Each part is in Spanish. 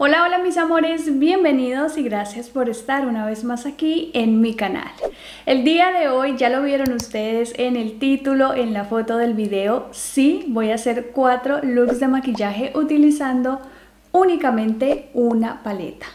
Hola, hola mis amores, bienvenidos y gracias por estar una vez más aquí en mi canal. El día de hoy, ya lo vieron ustedes en el título, en la foto del video, sí voy a hacer cuatro looks de maquillaje utilizando únicamente una paleta.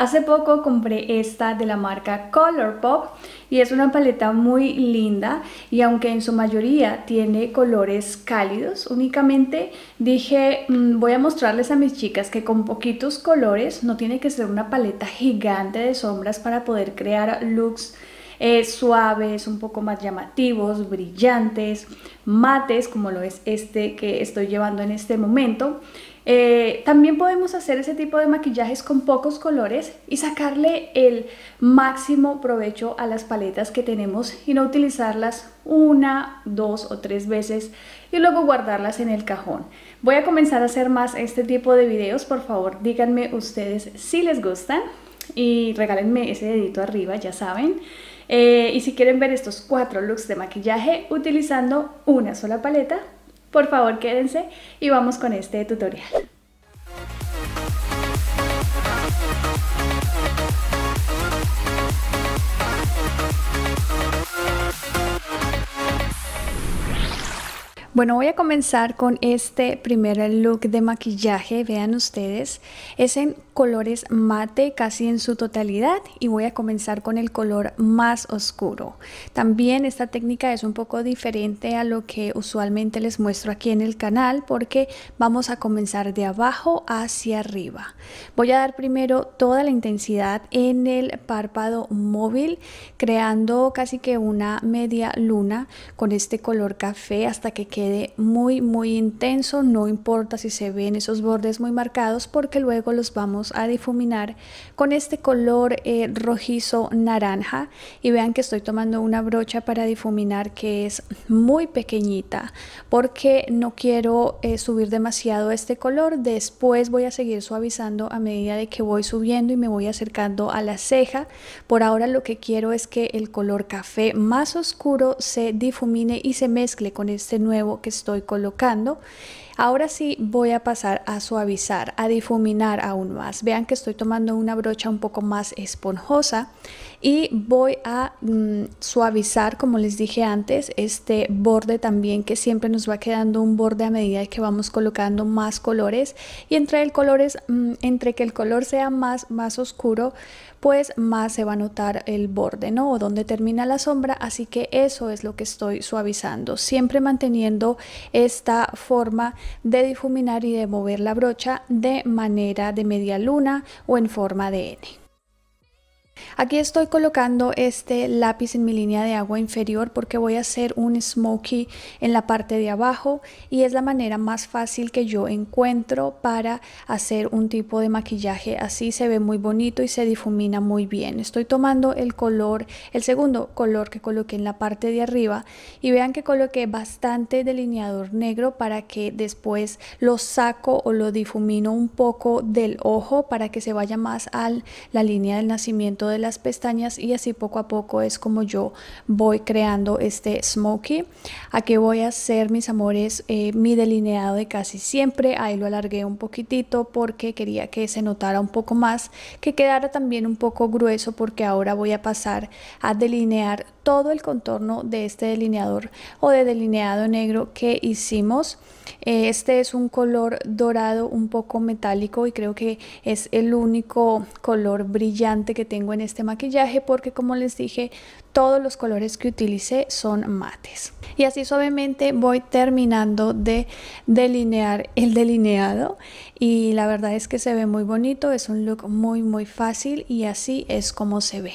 Hace poco compré esta de la marca Colourpop y es una paleta muy linda y aunque en su mayoría tiene colores cálidos, únicamente dije mm, voy a mostrarles a mis chicas que con poquitos colores no tiene que ser una paleta gigante de sombras para poder crear looks eh, suaves, un poco más llamativos, brillantes, mates como lo es este que estoy llevando en este momento eh, también podemos hacer ese tipo de maquillajes con pocos colores y sacarle el máximo provecho a las paletas que tenemos y no utilizarlas una, dos o tres veces y luego guardarlas en el cajón. Voy a comenzar a hacer más este tipo de videos, por favor díganme ustedes si les gustan y regálenme ese dedito arriba, ya saben. Eh, y si quieren ver estos cuatro looks de maquillaje utilizando una sola paleta, por favor, quédense y vamos con este tutorial. Bueno, voy a comenzar con este primer look de maquillaje, vean ustedes, es en colores mate casi en su totalidad y voy a comenzar con el color más oscuro. También esta técnica es un poco diferente a lo que usualmente les muestro aquí en el canal porque vamos a comenzar de abajo hacia arriba. Voy a dar primero toda la intensidad en el párpado móvil creando casi que una media luna con este color café hasta que quede muy muy intenso, no importa si se ven esos bordes muy marcados porque luego los vamos a difuminar con este color eh, rojizo naranja y vean que estoy tomando una brocha para difuminar que es muy pequeñita porque no quiero eh, subir demasiado este color, después voy a seguir suavizando a medida de que voy subiendo y me voy acercando a la ceja, por ahora lo que quiero es que el color café más oscuro se difumine y se mezcle con este nuevo que estoy colocando Ahora sí voy a pasar a suavizar, a difuminar aún más. Vean que estoy tomando una brocha un poco más esponjosa y voy a mm, suavizar, como les dije antes, este borde también que siempre nos va quedando un borde a medida que vamos colocando más colores y entre el colores, mm, entre que el color sea más, más oscuro, pues más se va a notar el borde, ¿no? O donde termina la sombra, así que eso es lo que estoy suavizando, siempre manteniendo esta forma de difuminar y de mover la brocha de manera de media luna o en forma de N. Aquí estoy colocando este lápiz en mi línea de agua inferior porque voy a hacer un smoky en la parte de abajo y es la manera más fácil que yo encuentro para hacer un tipo de maquillaje así se ve muy bonito y se difumina muy bien. Estoy tomando el color, el segundo color que coloqué en la parte de arriba y vean que coloqué bastante delineador negro para que después lo saco o lo difumino un poco del ojo para que se vaya más a la línea del nacimiento de las pestañas y así poco a poco es como yo voy creando este smokey. Aquí voy a hacer, mis amores, eh, mi delineado de casi siempre. Ahí lo alargué un poquitito porque quería que se notara un poco más, que quedara también un poco grueso porque ahora voy a pasar a delinear todo el contorno de este delineador o de delineado negro que hicimos. Eh, este es un color dorado un poco metálico y creo que es el único color brillante que tengo en este maquillaje porque como les dije todos los colores que utilicé son mates. Y así suavemente voy terminando de delinear el delineado y la verdad es que se ve muy bonito, es un look muy muy fácil y así es como se ve.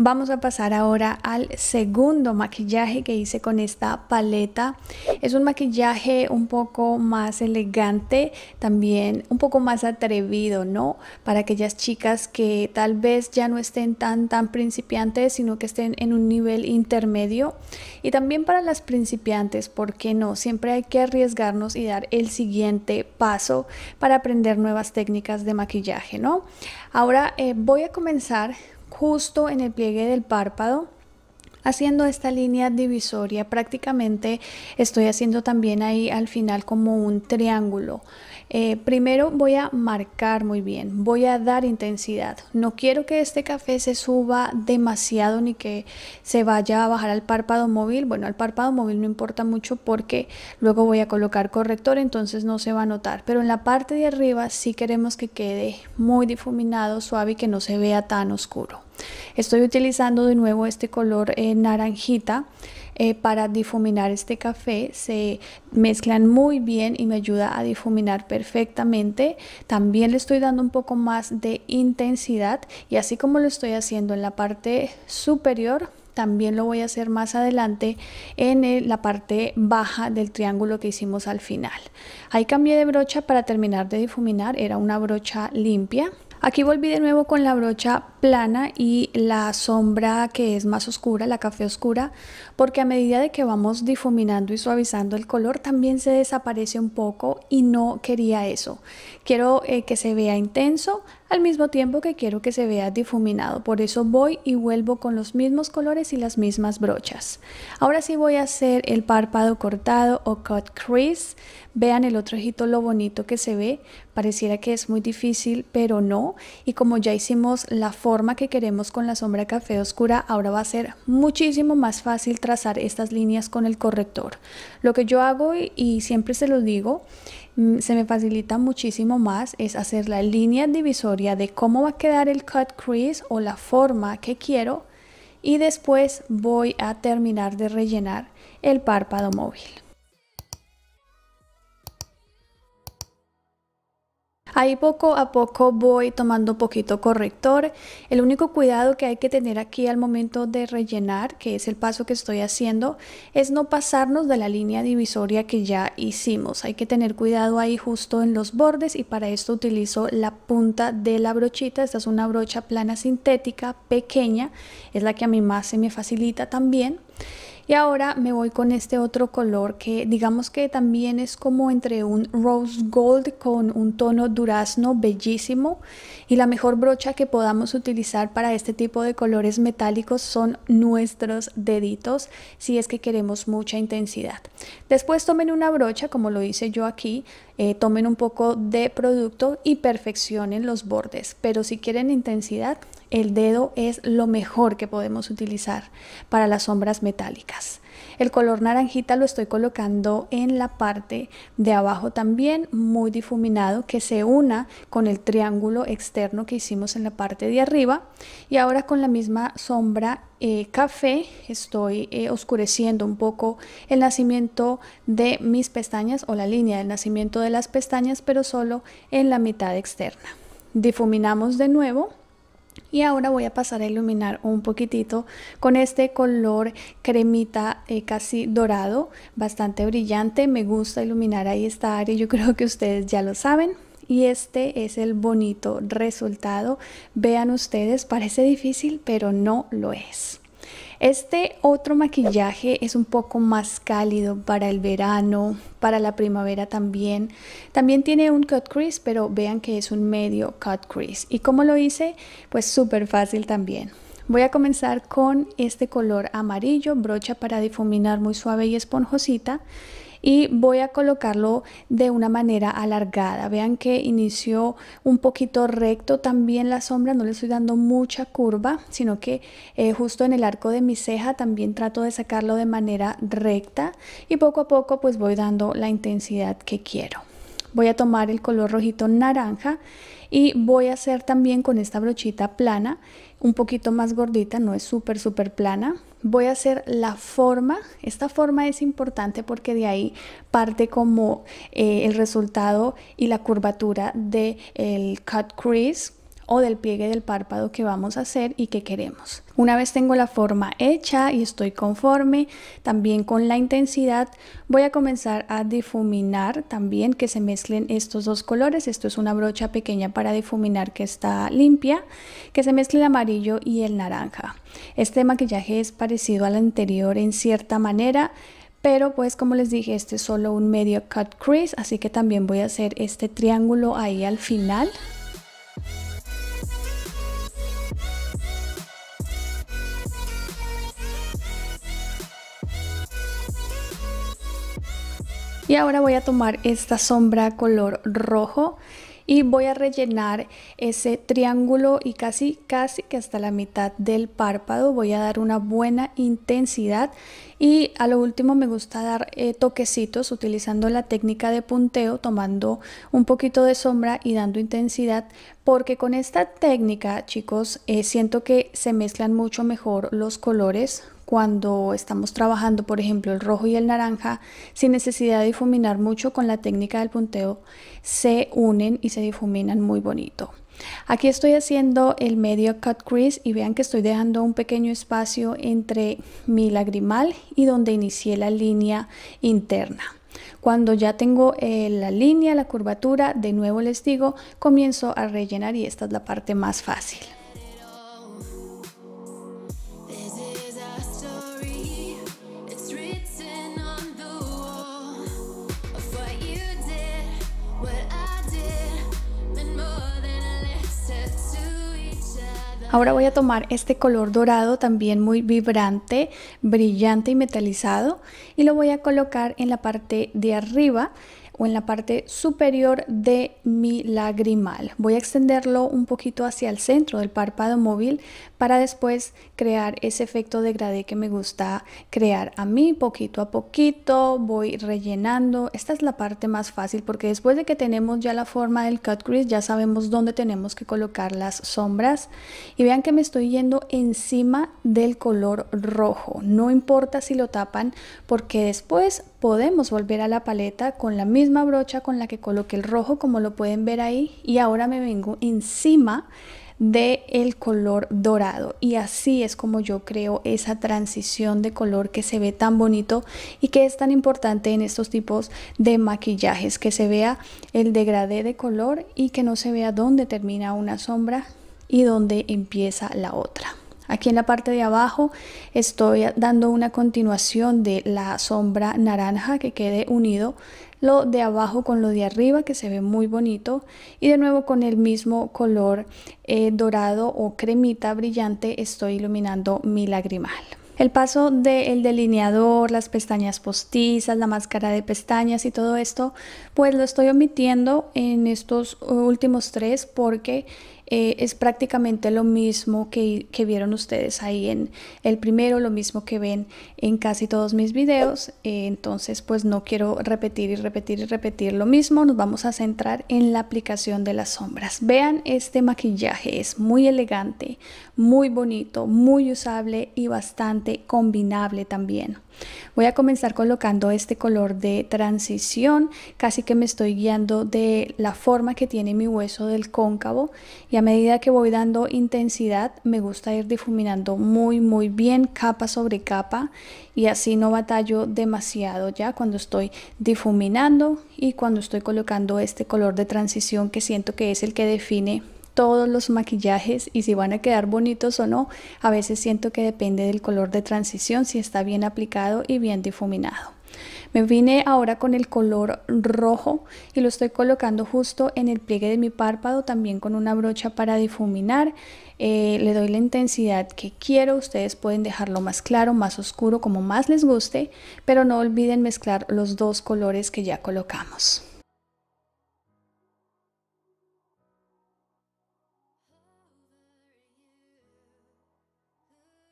Vamos a pasar ahora al segundo maquillaje que hice con esta paleta. Es un maquillaje un poco más elegante, también un poco más atrevido, ¿no? Para aquellas chicas que tal vez ya no estén tan, tan principiantes, sino que estén en un nivel intermedio. Y también para las principiantes, ¿por qué no? Siempre hay que arriesgarnos y dar el siguiente paso para aprender nuevas técnicas de maquillaje, ¿no? Ahora eh, voy a comenzar justo en el pliegue del párpado haciendo esta línea divisoria prácticamente estoy haciendo también ahí al final como un triángulo eh, primero voy a marcar muy bien, voy a dar intensidad. No quiero que este café se suba demasiado ni que se vaya a bajar al párpado móvil. Bueno, al párpado móvil no importa mucho porque luego voy a colocar corrector, entonces no se va a notar. Pero en la parte de arriba sí queremos que quede muy difuminado, suave y que no se vea tan oscuro. Estoy utilizando de nuevo este color eh, naranjita. Eh, para difuminar este café. Se mezclan muy bien y me ayuda a difuminar perfectamente. También le estoy dando un poco más de intensidad y así como lo estoy haciendo en la parte superior, también lo voy a hacer más adelante en la parte baja del triángulo que hicimos al final. Ahí cambié de brocha para terminar de difuminar, era una brocha limpia Aquí volví de nuevo con la brocha plana y la sombra que es más oscura, la café oscura, porque a medida de que vamos difuminando y suavizando el color también se desaparece un poco y no quería eso. Quiero eh, que se vea intenso, al mismo tiempo que quiero que se vea difuminado, por eso voy y vuelvo con los mismos colores y las mismas brochas. Ahora sí voy a hacer el párpado cortado o cut crease, vean el otro ojito lo bonito que se ve, pareciera que es muy difícil pero no, y como ya hicimos la forma que queremos con la sombra café oscura, ahora va a ser muchísimo más fácil trazar estas líneas con el corrector. Lo que yo hago y siempre se lo digo Mm, se me facilita muchísimo más es hacer la línea divisoria de cómo va a quedar el cut crease o la forma que quiero y después voy a terminar de rellenar el párpado móvil. Ahí poco a poco voy tomando poquito corrector. El único cuidado que hay que tener aquí al momento de rellenar, que es el paso que estoy haciendo, es no pasarnos de la línea divisoria que ya hicimos. Hay que tener cuidado ahí justo en los bordes y para esto utilizo la punta de la brochita. Esta es una brocha plana sintética pequeña, es la que a mí más se me facilita también. Y ahora me voy con este otro color que digamos que también es como entre un rose gold con un tono durazno bellísimo. Y la mejor brocha que podamos utilizar para este tipo de colores metálicos son nuestros deditos si es que queremos mucha intensidad. Después tomen una brocha como lo hice yo aquí, eh, tomen un poco de producto y perfeccionen los bordes. Pero si quieren intensidad el dedo es lo mejor que podemos utilizar para las sombras metálicas. El color naranjita lo estoy colocando en la parte de abajo también, muy difuminado, que se una con el triángulo externo que hicimos en la parte de arriba. Y ahora con la misma sombra eh, café estoy eh, oscureciendo un poco el nacimiento de mis pestañas o la línea del nacimiento de las pestañas, pero solo en la mitad externa. Difuminamos de nuevo y ahora voy a pasar a iluminar un poquitito con este color cremita eh, casi dorado, bastante brillante. Me gusta iluminar ahí esta área, yo creo que ustedes ya lo saben. Y este es el bonito resultado. Vean ustedes, parece difícil, pero no lo es. Este otro maquillaje es un poco más cálido para el verano, para la primavera también. También tiene un cut crease, pero vean que es un medio cut crease. ¿Y cómo lo hice? Pues súper fácil también. Voy a comenzar con este color amarillo, brocha para difuminar muy suave y esponjosita y voy a colocarlo de una manera alargada. Vean que inició un poquito recto también la sombra, no le estoy dando mucha curva, sino que eh, justo en el arco de mi ceja también trato de sacarlo de manera recta y poco a poco pues voy dando la intensidad que quiero. Voy a tomar el color rojito naranja y voy a hacer también con esta brochita plana, un poquito más gordita, no es súper súper plana, voy a hacer la forma. Esta forma es importante porque de ahí parte como eh, el resultado y la curvatura del el cut crease o del pliegue del párpado que vamos a hacer y que queremos. Una vez tengo la forma hecha y estoy conforme también con la intensidad, voy a comenzar a difuminar también que se mezclen estos dos colores. Esto es una brocha pequeña para difuminar que está limpia, que se mezcle el amarillo y el naranja. Este maquillaje es parecido al anterior en cierta manera, pero pues como les dije este es solo un medio cut crease así que también voy a hacer este triángulo ahí al final Y ahora voy a tomar esta sombra color rojo y voy a rellenar ese triángulo y casi casi que hasta la mitad del párpado voy a dar una buena intensidad y a lo último me gusta dar eh, toquecitos utilizando la técnica de punteo tomando un poquito de sombra y dando intensidad porque con esta técnica chicos eh, siento que se mezclan mucho mejor los colores cuando estamos trabajando, por ejemplo, el rojo y el naranja, sin necesidad de difuminar mucho con la técnica del punteo, se unen y se difuminan muy bonito. Aquí estoy haciendo el medio cut crease y vean que estoy dejando un pequeño espacio entre mi lagrimal y donde inicié la línea interna. Cuando ya tengo eh, la línea, la curvatura, de nuevo les digo, comienzo a rellenar y esta es la parte más fácil. Ahora voy a tomar este color dorado también muy vibrante, brillante y metalizado y lo voy a colocar en la parte de arriba o en la parte superior de mi lagrimal. Voy a extenderlo un poquito hacia el centro del párpado móvil para después crear ese efecto degradé que me gusta crear a mí poquito a poquito, voy rellenando. Esta es la parte más fácil porque después de que tenemos ya la forma del cut crease ya sabemos dónde tenemos que colocar las sombras y vean que me estoy yendo encima del color rojo. No importa si lo tapan porque después podemos volver a la paleta con la misma brocha con la que coloqué el rojo como lo pueden ver ahí y ahora me vengo encima de el color dorado y así es como yo creo esa transición de color que se ve tan bonito y que es tan importante en estos tipos de maquillajes que se vea el degradé de color y que no se vea dónde termina una sombra y dónde empieza la otra Aquí en la parte de abajo estoy dando una continuación de la sombra naranja que quede unido lo de abajo con lo de arriba que se ve muy bonito y de nuevo con el mismo color eh, dorado o cremita brillante estoy iluminando mi lagrimal. El paso del delineador, las pestañas postizas, la máscara de pestañas y todo esto, pues lo estoy omitiendo en estos últimos tres porque eh, es prácticamente lo mismo que, vieron ustedes ahí en el primero, lo mismo que ven en casi todos mis videos. Eh, entonces, pues no quiero repetir y repetir y repetir lo mismo. Nos vamos a centrar en la aplicación de las sombras. Vean este maquillaje, es muy elegante, muy bonito, muy usable y bastante combinable también. Voy a comenzar colocando este color de transición, casi que me estoy guiando de la forma que tiene mi hueso del cóncavo y a medida que voy dando intensidad me gusta ir difuminando muy muy bien capa sobre capa y así no batallo demasiado ya cuando estoy difuminando y cuando estoy colocando este color de transición que siento que es el que define todos los maquillajes y si van a quedar bonitos o no, a veces siento que depende del color de transición, si está bien aplicado y bien difuminado. Me vine ahora con el color rojo y lo estoy colocando justo en el pliegue de mi párpado, también con una brocha para difuminar. Eh, le doy la intensidad que quiero, ustedes pueden dejarlo más claro, más oscuro, como más les guste, pero no olviden mezclar los dos colores que ya colocamos.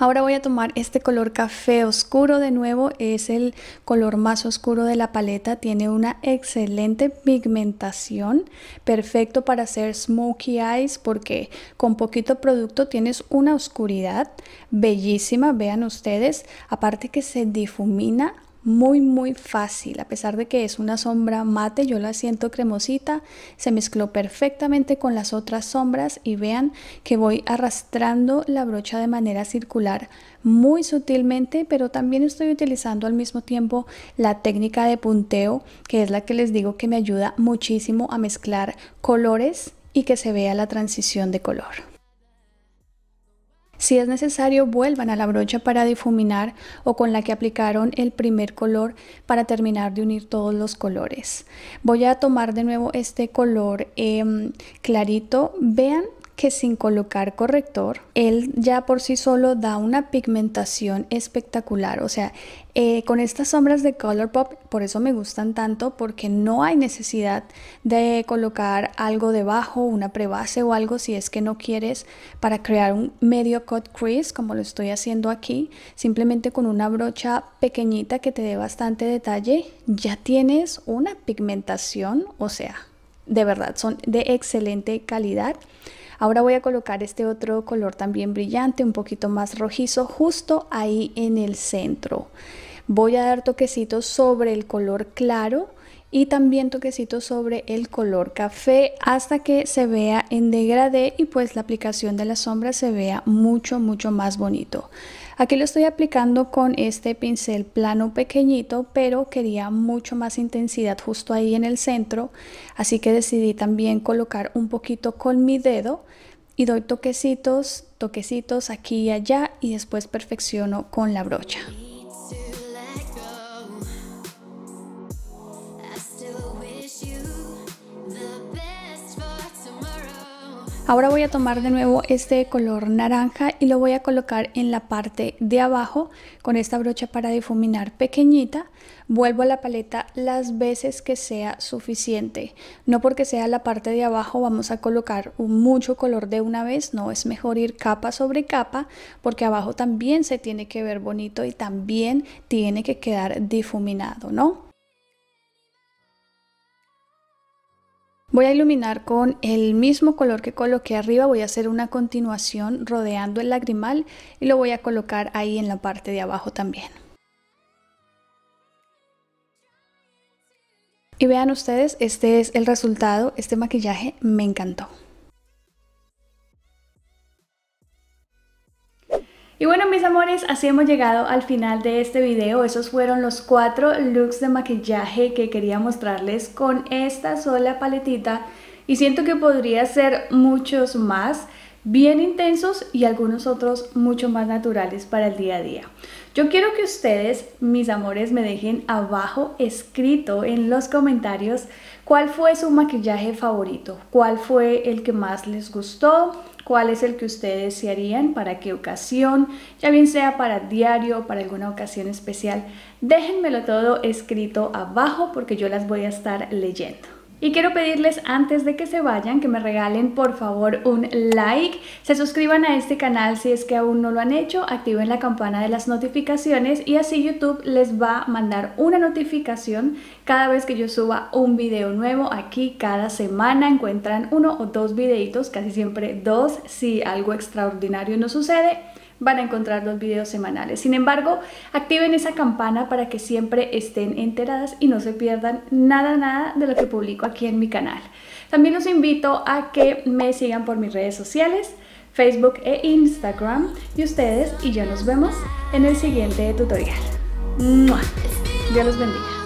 Ahora voy a tomar este color café oscuro de nuevo, es el color más oscuro de la paleta, tiene una excelente pigmentación, perfecto para hacer smokey eyes porque con poquito producto tienes una oscuridad bellísima, vean ustedes, aparte que se difumina muy muy fácil, a pesar de que es una sombra mate, yo la siento cremosita, se mezcló perfectamente con las otras sombras y vean que voy arrastrando la brocha de manera circular muy sutilmente, pero también estoy utilizando al mismo tiempo la técnica de punteo, que es la que les digo que me ayuda muchísimo a mezclar colores y que se vea la transición de color. Si es necesario, vuelvan a la brocha para difuminar o con la que aplicaron el primer color para terminar de unir todos los colores. Voy a tomar de nuevo este color em, clarito. Vean que sin colocar corrector, él ya por sí solo da una pigmentación espectacular. O sea, eh, con estas sombras de Colourpop, por eso me gustan tanto, porque no hay necesidad de colocar algo debajo, una prebase o algo si es que no quieres para crear un medio cut crease, como lo estoy haciendo aquí. Simplemente con una brocha pequeñita que te dé bastante detalle, ya tienes una pigmentación, o sea, de verdad son de excelente calidad. Ahora voy a colocar este otro color también brillante, un poquito más rojizo, justo ahí en el centro. Voy a dar toquecitos sobre el color claro y también toquecitos sobre el color café hasta que se vea en degradé y pues la aplicación de la sombra se vea mucho mucho más bonito Aquí lo estoy aplicando con este pincel plano pequeñito, pero quería mucho más intensidad justo ahí en el centro, así que decidí también colocar un poquito con mi dedo y doy toquecitos, toquecitos aquí y allá y después perfecciono con la brocha. Ahora voy a tomar de nuevo este color naranja y lo voy a colocar en la parte de abajo con esta brocha para difuminar pequeñita. Vuelvo a la paleta las veces que sea suficiente. No porque sea la parte de abajo vamos a colocar mucho color de una vez, no, es mejor ir capa sobre capa porque abajo también se tiene que ver bonito y también tiene que quedar difuminado, ¿no? Voy a iluminar con el mismo color que coloqué arriba, voy a hacer una continuación rodeando el lagrimal y lo voy a colocar ahí en la parte de abajo también. Y vean ustedes, este es el resultado, este maquillaje me encantó. Y bueno mis amores, así hemos llegado al final de este video. Esos fueron los cuatro looks de maquillaje que quería mostrarles con esta sola paletita. Y siento que podría ser muchos más, bien intensos y algunos otros mucho más naturales para el día a día. Yo quiero que ustedes, mis amores, me dejen abajo escrito en los comentarios cuál fue su maquillaje favorito, cuál fue el que más les gustó, cuál es el que ustedes se harían, para qué ocasión, ya bien sea para diario o para alguna ocasión especial. Déjenmelo todo escrito abajo porque yo las voy a estar leyendo. Y quiero pedirles antes de que se vayan que me regalen por favor un like, se suscriban a este canal si es que aún no lo han hecho, activen la campana de las notificaciones y así YouTube les va a mandar una notificación cada vez que yo suba un video nuevo. Aquí cada semana encuentran uno o dos videitos, casi siempre dos si algo extraordinario no sucede van a encontrar los videos semanales. Sin embargo, activen esa campana para que siempre estén enteradas y no se pierdan nada, nada de lo que publico aquí en mi canal. También los invito a que me sigan por mis redes sociales, Facebook e Instagram. Y ustedes y ya nos vemos en el siguiente tutorial. Dios los bendiga.